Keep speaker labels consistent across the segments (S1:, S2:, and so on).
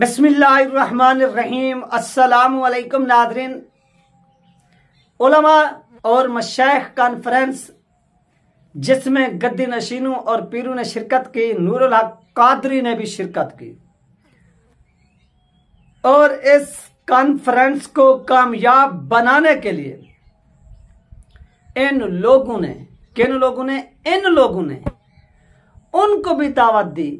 S1: बसमीम असलकम नादरीन ओलमा और मशाइ कॉन्फ्रेंस जिसमें गद्दी नशीनों और पीरू ने शिरकत की नूरुल कादरी ने भी शिरकत की और इस कॉन्फ्रेंस को कामयाब बनाने के लिए इन लोगों ने किन लोगों ने इन लोगों ने उनको भी दावत दी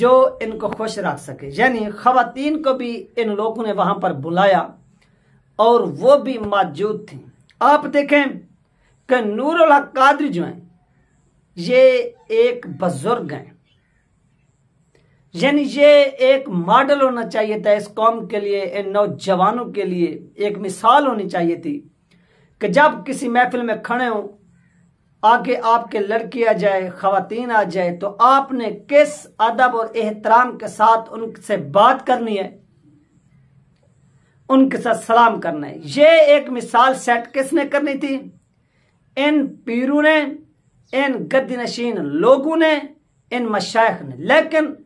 S1: जो इनको खुश रख सके यानी खातन को भी इन लोगों ने वहां पर बुलाया और वो भी मौजूद थी आप देखें कि नूर अल कादरी जो है ये एक बुजुर्ग हैं यानी ये एक मॉडल होना चाहिए था इस कौम के लिए इन नौजवानों के लिए एक मिसाल होनी चाहिए थी कि जब किसी महफिल में खड़े हों आगे आपके लड़की आ जाए खातन आ जाए तो आपने किस अदब और एहतराम के साथ उनसे बात करनी है उनके साथ सलाम करना है ये एक मिसाल सेट किसने करनी थी इन पीरू ने इन गद्दी नशीन लोगों ने इन मशाइ ने लेकिन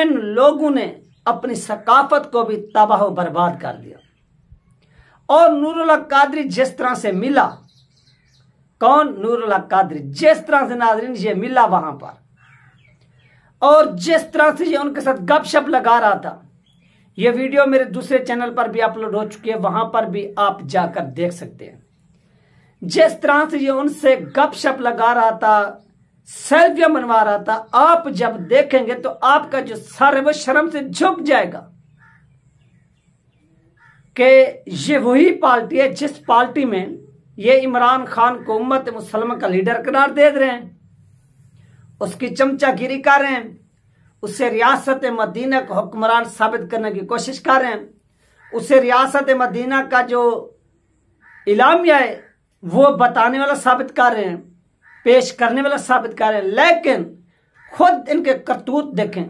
S1: इन लोगों ने अपनी सकाफत को भी तबाह बर्बाद कर दिया और नूरुल कादरी जिस तरह से मिला कौन नूर कादरी जिस तरह से नाजरीन ये मिला वहां पर और जिस तरह से ये उनके साथ गपशप लगा रहा था ये वीडियो मेरे दूसरे चैनल पर भी अपलोड हो चुकी है वहां पर भी आप जाकर देख सकते हैं जिस तरह से ये उनसे गपशप लगा रहा था सेल्फिया बनवा रहा था आप जब देखेंगे तो आपका जो सर वो शर्म से झुक जाएगा कि ये वही पार्टी है जिस पार्टी में ये इमरान खान को उम्मत मुसलम का लीडर करार दे रहे हैं उसकी चमचागिरी कर रहे हैं उसे रियासत मदीना को हुक्मरान साबित करने की कोशिश कर रहे हैं उसे रियासत मदीना का जो इलामिया है वो बताने वाला साबित कर रहे हैं पेश करने वाला साबित कर रहे हैं लेकिन खुद इनके करतूत देखें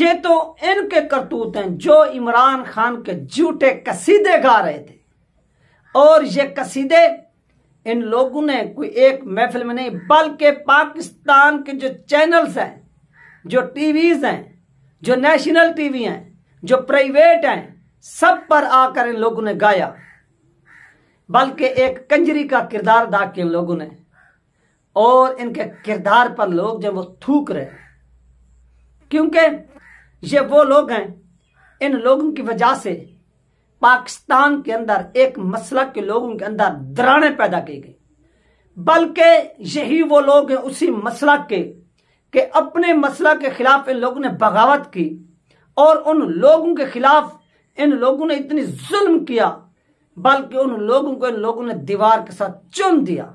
S1: ये तो इनके करतूत हैं जो इमरान खान के झूठे कसीदे गा रहे थे और ये कसीदे इन लोगों ने कोई एक महफिल में नहीं बल्कि पाकिस्तान के जो चैनल्स हैं जो टीवीज हैं जो नेशनल टीवी हैं जो प्राइवेट हैं सब पर आकर इन लोगों ने गाया बल्कि एक कंजरी का किरदार अदा किया इन लोगों ने और इनके किरदार पर लोग जो वो थूक रहे क्योंकि ये वो लोग हैं इन लोगों की वजह से पाकिस्तान के अंदर एक मसलक के लोगों के अंदर दराने पैदा की गई बल्कि यही वो लोग हैं उसी मसलक के कि अपने मसला के खिलाफ इन लोगों ने बगावत की और उन लोगों के खिलाफ इन लोगों ने इतनी जुल्म किया बल्कि उन लोगों को इन लोगों ने दीवार के साथ चुन दिया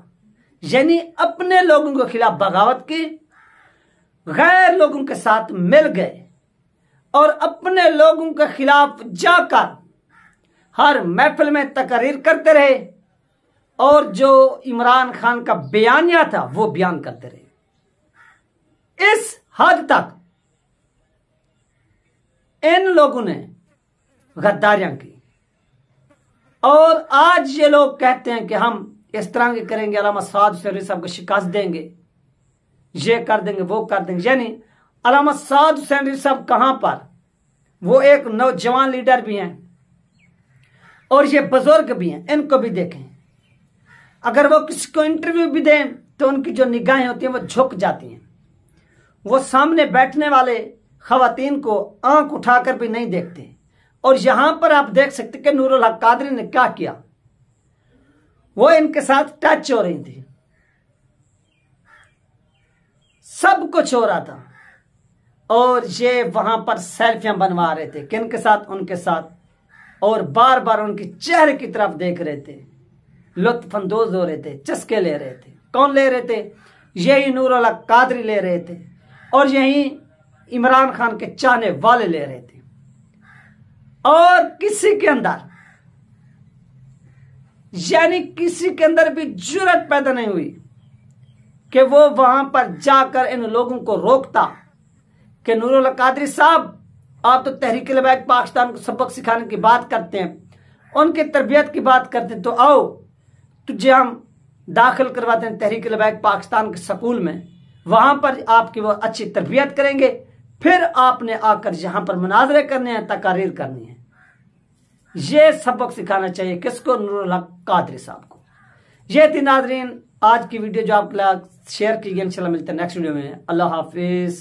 S1: यानी अपने लोगों के खिलाफ बगावत की गैर लोगों के साथ मिल गए और अपने लोगों के खिलाफ जाकर हर महफिल में तकरीर करते रहे और जो इमरान खान का बयानिया था वो बयान करते रहे इस हद तक इन लोगों ने गद्दारियां की और आज ये लोग कहते हैं कि हम इस तरह के करेंगे अलामा साद शरीफ साहब को शिकस्त देंगे ये कर देंगे वो कर देंगे यानी अलामा साद हुसैन साहब कहां पर वो एक नौजवान लीडर भी हैं और ये बुजुर्ग भी हैं इनको भी देखें अगर वो किसी को इंटरव्यू भी दें तो उनकी जो निगाहें होती हैं वो झुक जाती हैं वो सामने बैठने वाले खातन को आंख उठाकर भी नहीं देखते और यहां पर आप देख सकते कि नूरुल हक कादरी ने क्या किया वो इनके साथ टच हो रही थी सब कुछ हो रहा था और ये वहां पर सेल्फियां बनवा रहे थे किन के साथ उनके साथ और बार बार उनके चेहरे की तरफ देख रहे थे लुत्फानंदोज हो रहे थे चस्के ले रहे थे कौन ले रहे थे यही नूर कादरी ले रहे थे और यही इमरान खान के चाहने वाले ले रहे थे और किसी के अंदर यानी किसी के अंदर भी जरूरत पैदा नहीं हुई कि वो वहां पर जाकर इन लोगों को रोकता कि नूरुल कादरी साहब आप तो तहरीक लबैक पाकिस्तान को सबक सिखाने की बात करते हैं उनके तरबियत की बात करते हैं तो आओ तुझे हम दाखिल करवाते हैं तहरीक लबैक पाकिस्तान के स्कूल में वहाँ पर आपकी वो अच्छी तरबियत करेंगे फिर आपने आकर यहाँ पर मुनाजरे करने हैं तकारीर करनी है ये सबक सिखाना चाहिए किसको नूरुल कादरी साहब को ये थी नाजरीन आज की वीडियो जो आप शेयर की गई इन मिलते हैं नेक्स्ट वीडियो में अल्लाह हाफिज